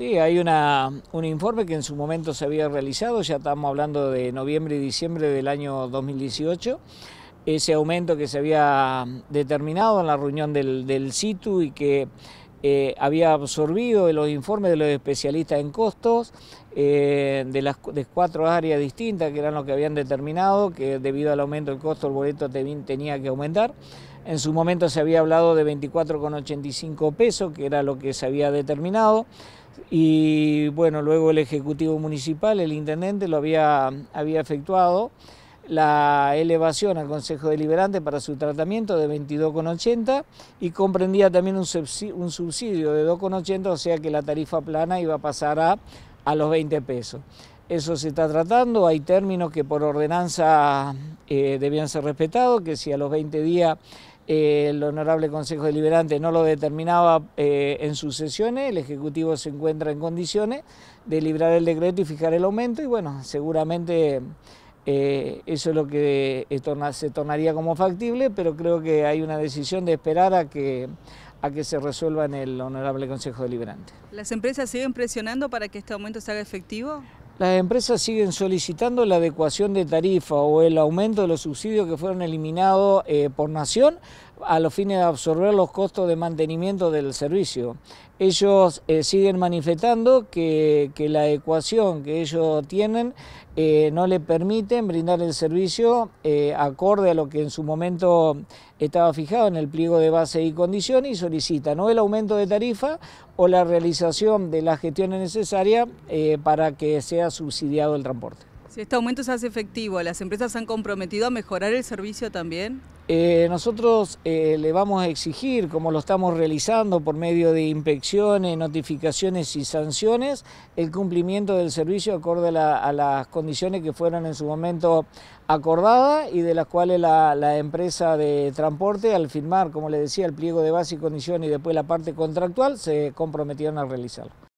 Sí, hay una, un informe que en su momento se había realizado, ya estamos hablando de noviembre y diciembre del año 2018, ese aumento que se había determinado en la reunión del, del CITU y que eh, había absorbido los informes de los especialistas en costos eh, de las cuatro áreas distintas que eran lo que habían determinado que debido al aumento del costo el boleto tenía que aumentar. En su momento se había hablado de 24,85 pesos, que era lo que se había determinado. Y bueno, luego el Ejecutivo Municipal, el Intendente, lo había, había efectuado la elevación al Consejo Deliberante para su tratamiento de 22,80 y comprendía también un subsidio de 2,80, o sea que la tarifa plana iba a pasar a, los 20 pesos. Eso se está tratando, hay términos que por ordenanza eh, debían ser respetados, que si a los 20 días eh, el Honorable Consejo Deliberante no lo determinaba eh, en sus sesiones, el Ejecutivo se encuentra en condiciones de librar el decreto y fijar el aumento y bueno, seguramente eh, eso es lo que eh, se tornaría como factible, pero creo que hay una decisión de esperar a que, a que se resuelva en el Honorable Consejo Deliberante. ¿Las empresas siguen presionando para que este aumento se haga efectivo? Las empresas siguen solicitando la adecuación de tarifa o el aumento de los subsidios que fueron eliminados eh, por nación a los fines de absorber los costos de mantenimiento del servicio. Ellos eh, siguen manifestando que, la ecuación que ellos tienen eh, no le permite brindar el servicio eh, acorde a lo que en su momento estaba fijado en el pliego de base y condición y solicitan o el aumento de tarifa o la realización de las gestiones necesarias para que sea subsidiado el transporte. Si este aumento se hace efectivo, ¿las empresas se han comprometido a mejorar el servicio también? Eh, nosotros eh, le vamos a exigir, como lo estamos realizando por medio de inspecciones, notificaciones y sanciones, el cumplimiento del servicio acorde a, las condiciones que fueron en su momento acordadas y de las cuales la, la, empresa de transporte, al firmar, como le decía, el pliego de base y condiciones y después la parte contractual, se comprometieron a realizarlo.